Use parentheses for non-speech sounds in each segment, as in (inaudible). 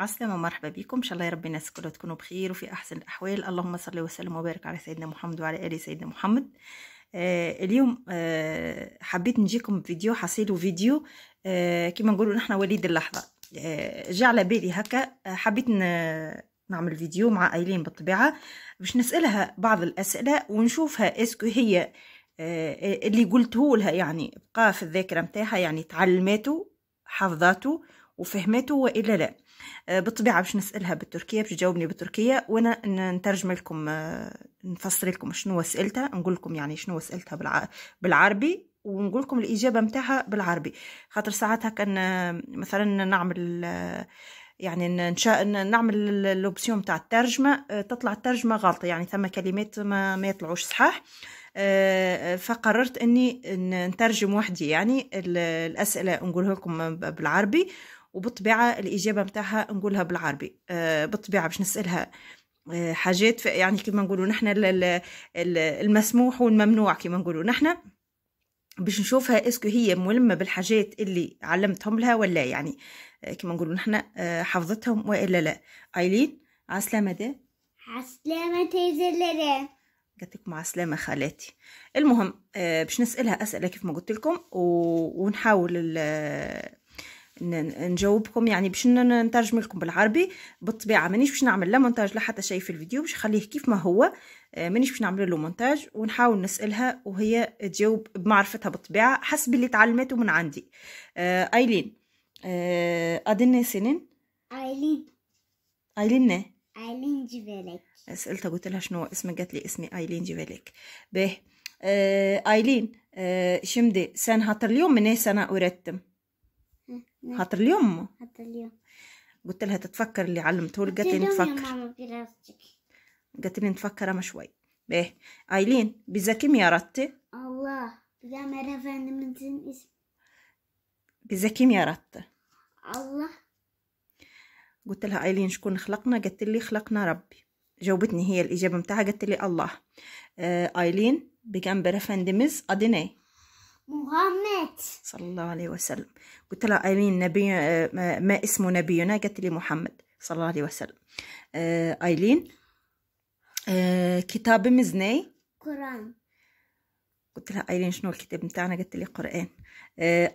عسلامة ومرحبا بكم ان شاء الله يا ربي الناس كلها تكونوا بخير وفي احسن الاحوال اللهم صل وسلم وبارك على سيدنا محمد وعلى ال سيدنا محمد آه اليوم آه حبيت نجيكم بفيديو حصيلو فيديو آه كما نقولوا نحن وليد اللحظه آه جا على بالي هكا آه، حبيت نعمل فيديو مع ايلين بالطبيعه باش نسالها بعض الاسئله ونشوفها اسكو هي آه اللي قلته لها يعني بقى في الذاكره نتاعها يعني تعلمته حفظاته وفهمته والا لا آه، بالطبيعه باش نسالها بالتركيه باش تجاوبني بالتركيه وانا نترجم لكم آه، نفسر لكم شنو سالتها نقول لكم يعني شنو سالتها بالعربي ونقول لكم الاجابه نتاعها بالعربي خاطر ساعات هكا مثلا نعمل آه، يعني نشا... نعمل الاوبسيون نتاع الترجمه تطلع الترجمه غلطه يعني ثم كلمات ما, ما يطلعوش صحاح فقررت اني نترجم وحدي يعني الاسئله نقولها لكم بالعربي وبالطبيعه الاجابه متاعها نقولها بالعربي آه، بالطبيعه باش نسالها آه، حاجات يعني كما نقولوا نحن المسموح والممنوع كما نقولوا نحن باش نشوفها اسكو هي ملمه بالحاجات اللي علمتهم لها ولا يعني آه، كما نقولوا نحن حفظتهم والا لا ايلين عسلامه ده عسلامه تيزي لا قالت مع السلامه خالاتي المهم باش نسالها اسئله كيف ما قلت لكم ونحاول نجاوبكم يعني باش نترجم لكم بالعربي بالطبيعه مانيش باش نعمل لا مونتاج لا حتى شيء في الفيديو باش نخليه كيف ما هو آه، مانيش باش نعمل له مونتاج ونحاول نسالها وهي تجاوب بمعرفتها بالطبيعه حسب اللي تعلمته من عندي آه، ايلين آه، ادنى سنين ايلين ايلين ايلين جيفاليك سالتها قلت لها شنو اسمك قالت لي اسمي ايلين جيفاليك به ايلين شمدي سان هاتر اليوم من سنه ورتم نعم. خاطر اليوم خاطر اليوم قلت لها تتفكر اللي علمته قالت لي تفكر قالت لي نتفكر اما شوي به ايلين كيم يا رتي الله يا مرافان من اسم كيم يا رتي الله قلت لها ايلين شكون خلقنا قالت لي خلقنا ربي جاوبتني هي الاجابه نتاعها قالت لي الله آه، ايلين بكم برفندمز اديني محمد صلى الله عليه وسلم قلت لها امين نبي آه، ما اسم نبينا قالت لي محمد صلى الله عليه وسلم آه، ايلين آه، كتاب مزني قران قلت لها ايلين شنو الكتاب نتاعنا قالت لي قران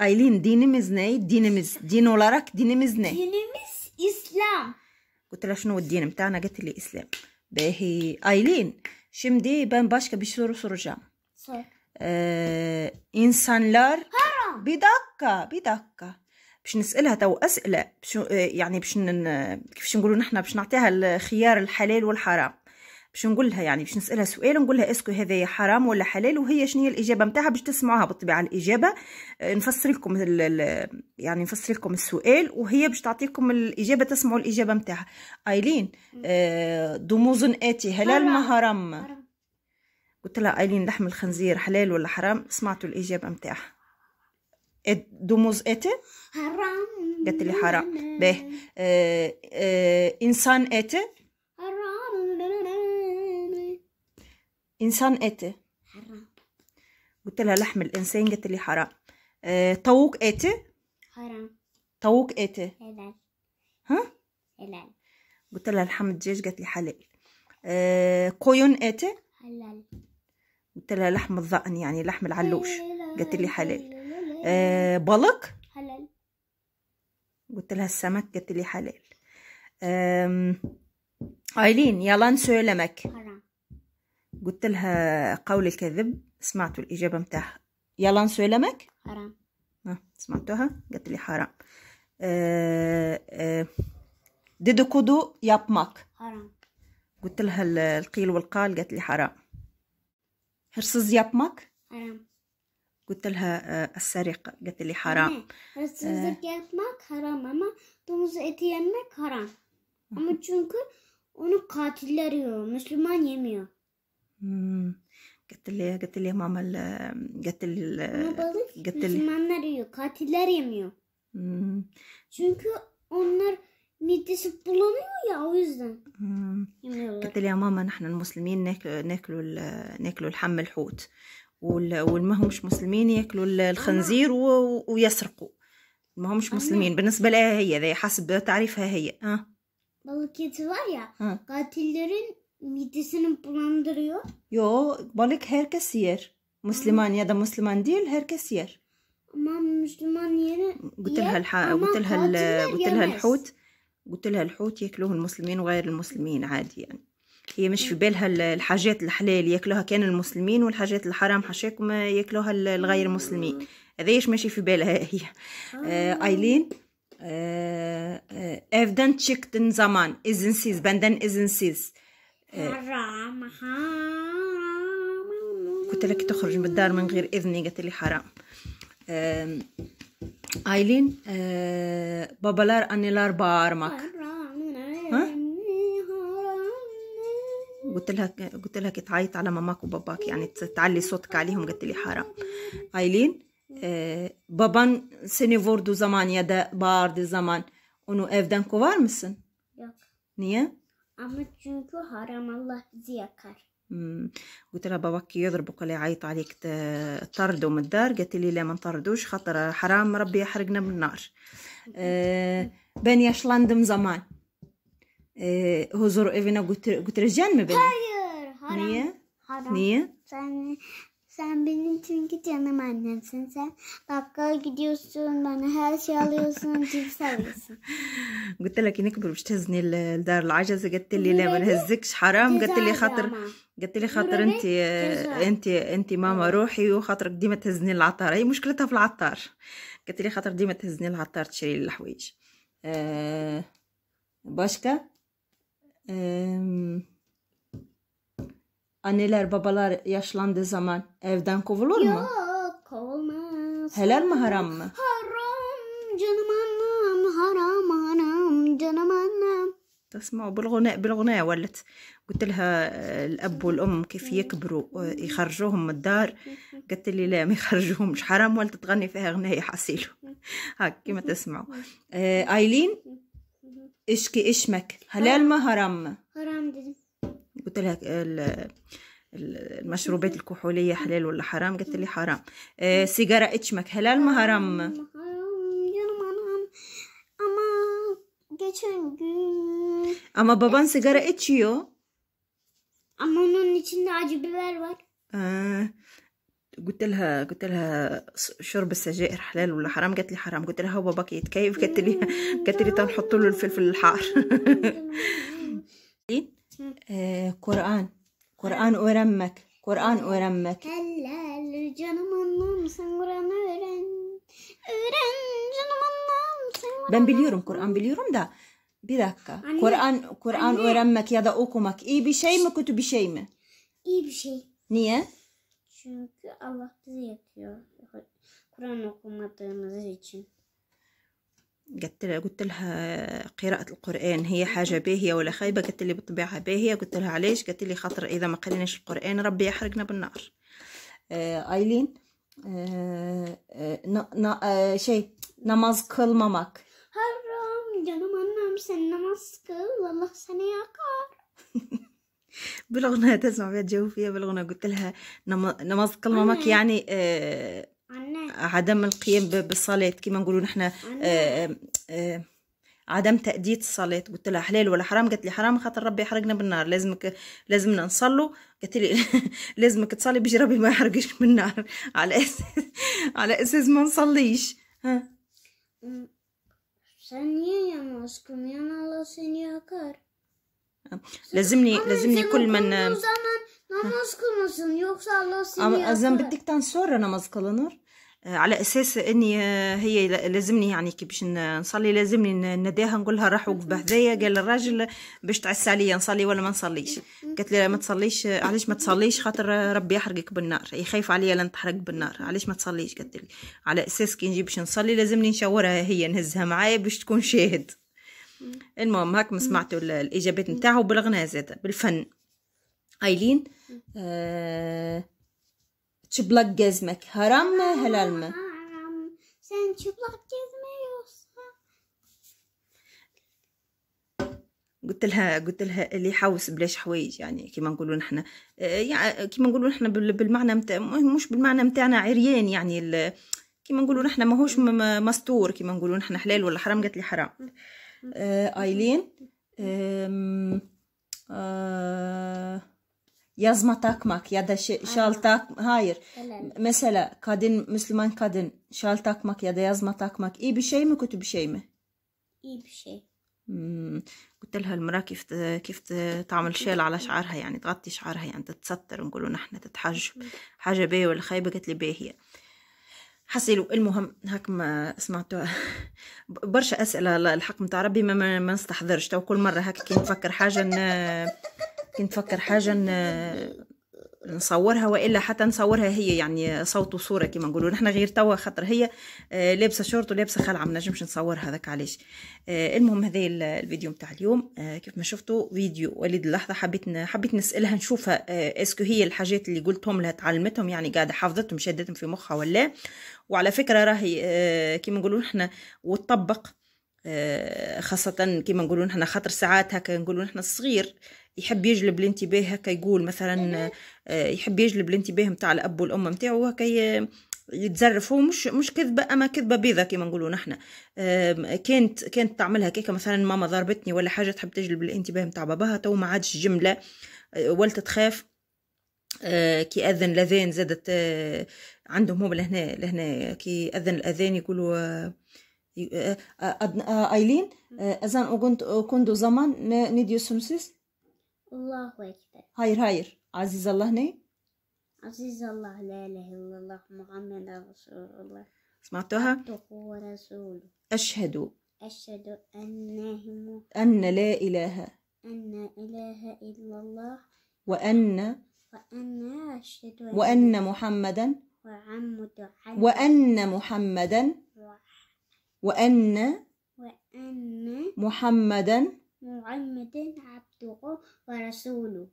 ايلين دين مز dinimiz din دين مزني دين مز اسلام قلت لها شنو الدين نتاعنا قالت لي اسلام باهي ايلين شمدي بان باشكا bir سرجام soracağım آه insanlar بدقة بدقة باش نسألها تو أسئلة باش آه، يعني باش كيفاش نقولوا نحنا باش نعطيها الخيار الحلال والحرام باش نقول لها يعني باش نسالها سؤال ونقول لها اسكو هذا حرام ولا حلال وهي شنو هي الاجابه نتاعها باش تسمعوها بالطبيعه الاجابه آه، نفسر لكم يعني نفسر لكم السؤال وهي باش تعطيكم الاجابه تسمعوا الاجابه نتاعها ايلين آه، دوموزن اتي هلال ما حرام. قلت لها قايلين لحم الخنزير حلال ولا حرام سمعتوا الاجابه متاعها إيه، دوموز اتي حرام قالت لي حرام باهي آه آه انسان اتي حرام انسان اتي حرام قلت لها لحم الانسان قالت لي حرام آه، طوق اتي حرام طوق اتي ها حلال قلت لها لحم الدجاج قالت لي حلال آه كويون اتي حلال قلت لها لحم الظأن يعني لحم العلوش قالت لي حلال آه بلق حلال قلت لها السمك قالت لي حلال ايلين يلا سولمك قلت لها قول الكذب سمعتوا الاجابه نتاعها يلا لمك حرام آه سمعتوها قالت لي حرام آه آه ديدو كودو يابماك حرام قلت لها القيل والقال قالت لي حرام هرسز yapmak e, haram. قلت لها السرقة قالت لي حرام hırsızlık e, yapmak haram ama domuz eti yemek haram. Ama çünkü onu katiller yiyor. Müslüman yemiyor. قلت لي قلت لي ماما قلت لي قلت لي Müslümanlar yiyor. Katiller yemiyor. Hmm. Çünkü onlar midesi bulanıyor يا o yüzden. قلت لي يا ماما نحن المسلمين ناكلوا ناكلوا ناكلوا لحم الحوت همش مسلمين ياكلوا الخنزير ويسرقوا ما همش مسلمين بالنسبه لها هي ذي حسب تعريفها هي اه بالك يتوايا قاتلرين midesini bulandırıyor. يو بالك herkes كسير مسلمان يا ده مسلمان değil herkes كسير Ama مسلمان يعني قلت لها الح... قلت لها قلت لها الحوت قلت لها الحوت ياكلوه المسلمين وغير المسلمين عادي يعني هي مش في بالها الحاجات الحلال ياكلوها كان المسلمين والحاجات الحرام حشاكم ياكلوها الغير المسلمين هذايش ماشي في بالها (laughs) هي آه ايلين آه آه تشيكت تشيكتن زمان ازن سيز بندن ازن سيز آه، حرام حرام قلت لك تخرج من الدار من غير اذني قالت لي حرام Aylin e, babalar anneler bağırmak. Ha? قلت لها قلت لها تعيط على ماماك وباباك يعني تعلي صوتك عليهم قالت لي حرام ايلين e, baban seni vurduğu zaman ya da bağırdığı zaman onu evden kovar mısın? Yok. Niye? Ama çünkü haram Allah bizi قلت لها باباكي يضربك ولا يعيط عليك طردوا من الدار قالت لي لا ما نطردوش خاطر حرام ربي يحرقنا من النار آه بانيا شلاندم زمان آه هزر ايفينا قلت رجال ما بين نية نية Sen benim çünkü canım annemsin. Sen bakkala gidiyorsun, bana her şey alıyorsun, cips alıyorsun. قلت لك نكبر باش تهزني لدار العجزة قالت لي لا ما نهزكش حرام قالت لي خاطر قلت لي خاطر انت انت انت ماما روحي وخاطرك ديما تهزني العطار هي مشكلتها في العطار قلت لي خاطر ديما تهزني العطار تشري لي الحوايج اه باشكا ام آه، اني لار بابا لار ياشلان دي زمان افدان كوفلور ما هلا المهرام هرام جنمان حرام انا جنمان تسمعوا بالغناء بالغناء ولت قلت لها آه، الاب والام كيف يكبروا آه، يخرجوهم من الدار قالت لي لا ما يخرجوهمش حرام ولت تغني فيها غناء حصيله (laughs) هاك كيما تسمعوا آه ايلين اشكي اشمك هلال ما هرام هرم قلت لها المشروبات الكحوليه حلال ولا حرام قالت لي حرام آه سيجاره اشمك هلال ما هرام. Geçen gün... Ama baban sigara içiyor. Ama onun içinde acı biber var. آه. قلت لها قلت لها شرب السجائر حلال ولا حرام قالت لي حرام قلت لها هو باباك يتكيف قالت لي قالت لي تنحط له الفلفل الحار (laughs) (laughs) آه، قران قران ورمك قران ورمك هلا canım anlamsın Kur'an ورن ورن ben biliyorum Kur'an biliyorum da bir dakika. Anne, Kur'an Kur'an anne. öğrenmek ya da okumak iyi bir şey mi kötü bir şey mi? İyi bir şey. Niye? Çünkü Allah bizi yapıyor. Kur'an okumadığımız için. قلت لها قلت لها قراءة القرآن هي حاجة باهية ولا خايبة قلت لي بالطبيعة باهية قلت لها علاش قلت لي خاطر إذا ما قريناش القرآن ربي يحرقنا بالنار آه آيلين آه آه شيء نماز kılmamak مسنة مسكو والله خصني عقار (laughs) بالغنى تسمع فيها تجاوب فيها بالغنى قلت لها نمزق لمامك يعني آه عدم القيام بالصلاة كما نقولوا نحن آه،, آه آه عدم تأدية الصلاة قلت لها حلال ولا حرام قالت لي حرام خاطر ربي يحرقنا بالنار لازمك لازمنا نصلوا قالت لي (laughs) لازمك تصلي باش ربي ما يحرقش بالنار (laughs) على اساس على اساس ما نصليش ها Sen niye yalnız kılmayan Allah seni yakar. لازمني لازمني كل من namaz kılmasın yoksa Allah seni Ama yakar. azan bittikten sonra namaz kılınır. آه، على اساس اني آه، هي لازمني يعني كي باش نصلي لازمني نداها نقول لها راح وقف بهذايا قال الراجل باش تعس عليا نصلي ولا ما نصليش قالت لي ما تصليش علاش ما تصليش خاطر ربي يحرقك بالنار يخاف عليا لن تحرق بالنار علاش ما تصليش قالت لي على اساس كي نجي باش نصلي لازمني نشاورها هي نهزها معايا باش تكون شاهد المهم هاك ما سمعتوا الاجابات نتاعو بالغناء زاد بالفن ايلين آه çıplak gezmek haram mı helal mi? Haram. Sen çıplak قلت لها قلت لها اللي يحوس بلاش حوايج يعني كيما نقولوا نحنا آه، يعني كيما نقولوا نحنا بالمعنى متاع مش بالمعنى متاعنا عريان يعني كيما نقولوا نحنا ماهوش مستور كيما نقولوا نحنا حلال ولا حرام قالت لي حرام آه ايلين آه yazma takmak ya da şey, şal tak hayır. Mesela kadın Müslüman kadın şal takmak ya da yazma takmak iyi bir şey mi kötü bir şey mi؟ iyi bir şey قلت لها المرأة كيف كيف تعمل شال على شعرها يعني تغطي شعرها يعني تتستر نقولوا نحن تتحجب حاجة باهية ولا خايبة قالت لي باهية حسيلو المهم هاك ما سمعتوا (laughs) برشا أسئلة الحق متاع ربي ما, ما نستحضرش تو كل مرة هاك كي نفكر حاجة كنت فكر حاجة نصورها والا حتى نصورها هي يعني صوت وصوره كما نقولوا نحن غير توا خاطر هي آه، لابسه شورت ولابسه خلعه ما نجمش نصور هذاك علاش آه، المهم هذا الفيديو نتاع اليوم آه، كيف ما شفتوا فيديو وليد اللحظه حبيت حبيت نسالها نشوفها اسكو هي الحاجات اللي قلتهم لها تعلمتهم يعني قاعده حفظتهم شدتهم في مخها ولا وعلى فكره راهي كيما نقولوا نحن وتطبق آه، خاصة كما نقولوا نحنا خاطر ساعات هكا نقولوا نحنا الصغير يحب يجلب الانتباه هكا يقول مثلا يعني آه، يحب يجلب الانتباه نتاع الاب والام نتاعو هكا يتزرف هو مش مش كذبه اما كذبه بيضه كما نقولوا نحنا آه، كانت كانت تعملها كيكه مثلا ماما ضربتني ولا حاجه تحب تجلب الانتباه نتاع باباها تو ما عادش جمله ولت تخاف كي اذن الاذان زادت عندهم هم لهنا لهنا كي اذن الاذان يقولوا أيلين أزان أكون كندو zaman ne ne diyorsunuz siz? Allahu Ekber. Hayır hayır. Aziz Allah ne? Aziz Allah la ilahe illallah Muhammed Resulullah. سمعتوها؟ ورسوله أشهد أشهد أنه أن لا إله أن إله إلا الله وأن وأن أشهد وأن محمدا وأن محمدا وأن وأن محمدا محمدا عبده ورسوله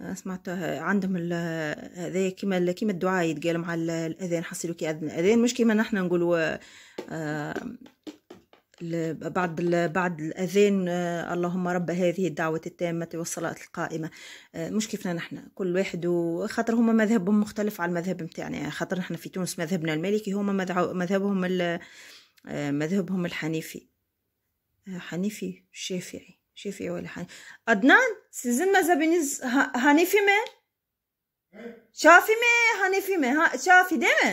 آه، سمعتها آه، عندهم آه، هذا كيما كيما الدعاء يتقال مع الاذان حصلوا كي اذن الاذان مش كيما نحن نقولوا بعد بعد الاذان آه، اللهم رب هذه الدعوه التامه والصلاه القائمه آه، مش كيفنا نحن كل واحد وخاطر هما مذهبهم مختلف على المذهب نتاعنا يعني خاطر نحن في تونس مذهبنا المالكي هما مذهبهم آه، مذهبهم الحنيفي حنيفي شافعي شافعي ولا حنيفي ادنان سيزن مذهبينيز حنيفي ما إيه. شافي ما حنيفي ما شافي ديما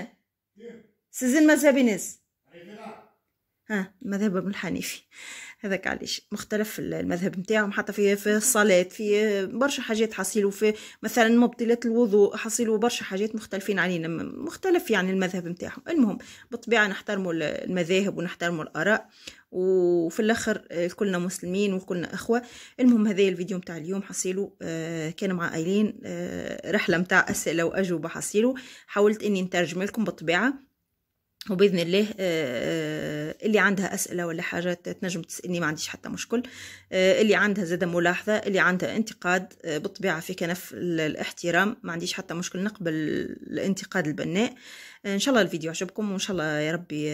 إيه. سيزن mezhebiniz. ها مذهب ابن الحنيفي هذاك علاش مختلف المذهب نتاعهم حتى في في الصلاه في برشا حاجات حصيلوا في مثلا مبطلات الوضوء حصيلوا برشا حاجات مختلفين علينا مختلف يعني المذهب نتاعهم المهم بالطبيعه نحترموا المذاهب ونحترموا الاراء وفي الاخر آه، كلنا مسلمين وكلنا اخوه المهم هذا الفيديو نتاع اليوم حصيلو آه، كان مع ايلين آه، رحله نتاع اسئله واجوبه حصيلو حاولت اني نترجم لكم بالطبيعه وباذن الله آه، آه، اللي عندها اسئله ولا حاجه تنجم تسالني ما عنديش حتى مشكل آه، اللي عندها زاده ملاحظه اللي عندها انتقاد بالطبيعه في كنف الاحترام ما عنديش حتى مشكل نقبل الانتقاد البناء ان شاء الله الفيديو عجبكم وان شاء الله يا ربي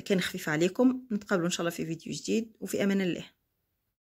كان خفيف عليكم نتقابلوا ان شاء الله في فيديو جديد وفي امان الله